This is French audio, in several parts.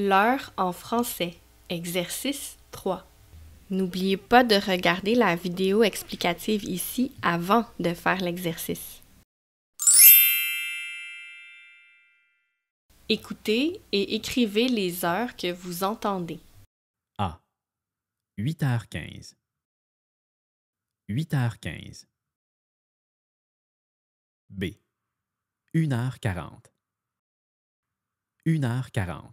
L'heure en français. Exercice 3. N'oubliez pas de regarder la vidéo explicative ici avant de faire l'exercice. Écoutez et écrivez les heures que vous entendez. A. 8h15. 8h15. B. 1h40. 1h40.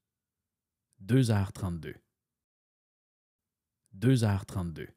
2h32. 2h32.